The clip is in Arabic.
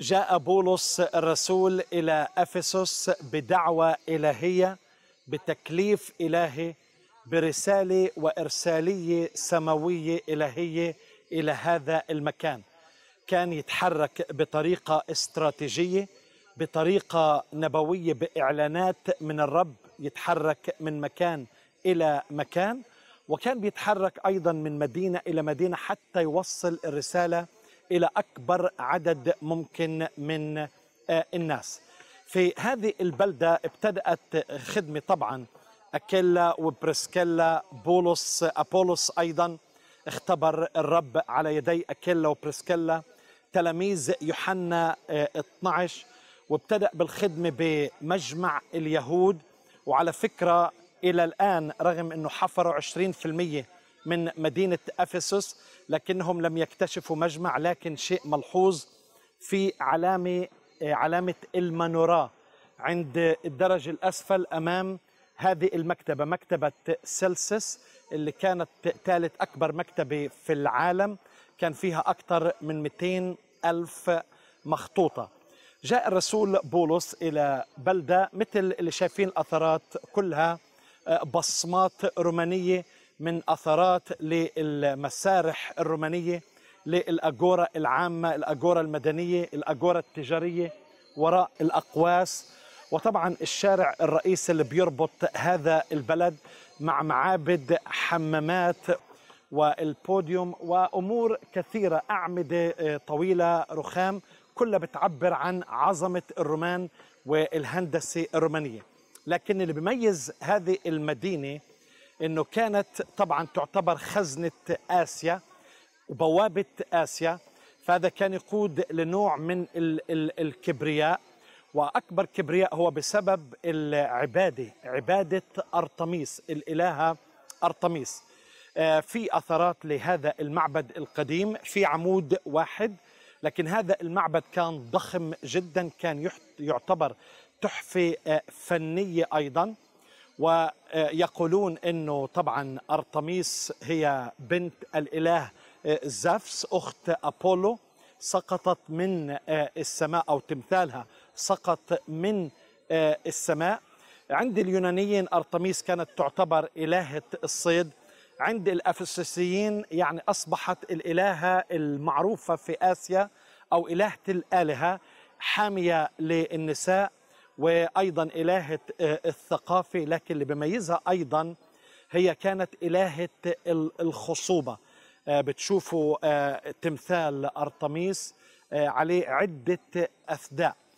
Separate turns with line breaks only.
جاء بولس الرسول الى افسس بدعوه الهيه بتكليف الهي برساله وارساليه سماويه الهيه الى هذا المكان كان يتحرك بطريقه استراتيجيه بطريقه نبويه باعلانات من الرب يتحرك من مكان الى مكان وكان بيتحرك ايضا من مدينه الى مدينه حتى يوصل الرساله الى اكبر عدد ممكن من آه، الناس. في هذه البلده ابتدات خدمه طبعا اكيلا وبريسكيلا بولس ابولوس ايضا اختبر الرب على يدي اكيلا وبريسكيلا تلاميذ يوحنا 12 آه، وابتدا بالخدمه بمجمع اليهود وعلى فكره الى الان رغم انه حفروا 20% من مدينة أفسس لكنهم لم يكتشفوا مجمع لكن شيء ملحوظ في علامة آه، علامة المانورا عند الدرج الأسفل أمام هذه المكتبة مكتبة سلسس اللي كانت ثالث أكبر مكتبة في العالم كان فيها أكثر من 200 ألف مخطوطة جاء الرسول بولس إلى بلدة مثل اللي شايفين الأثرات كلها آه، بصمات رومانية من اثارات للمسارح الرومانيه للاجوره العامه، الاجوره المدنيه، الاجوره التجاريه وراء الاقواس وطبعا الشارع الرئيسي اللي بيربط هذا البلد مع معابد حمامات والبوديوم وامور كثيره اعمده آه، طويله رخام كلها بتعبر عن عظمه الرومان والهندسه الرومانيه لكن اللي بيميز هذه المدينه انه كانت طبعا تعتبر خزنه اسيا وبوابه اسيا فهذا كان يقود لنوع من ال ال الكبرياء واكبر كبرياء هو بسبب العباده عباده ارطميس الالهه ارطميس آه، في اثارات لهذا المعبد القديم في عمود واحد لكن هذا المعبد كان ضخم جدا كان يعتبر تحفه آه، فنيه ايضا ويقولون انه طبعا ارطميس هي بنت الاله آه، زفس اخت ابولو سقطت من آه، السماء او تمثالها سقط من آه، السماء عند اليونانيين ارطميس كانت تعتبر الهه الصيد عند الافسسيين يعني اصبحت الالهه المعروفه في اسيا او الهه الالهه حاميه للنساء وايضا الهه آه، الثقافه لكن اللي بيميزها ايضا هي كانت الهه الخصوبه آه، بتشوفوا آه، تمثال ارطميس عليه عده اثداء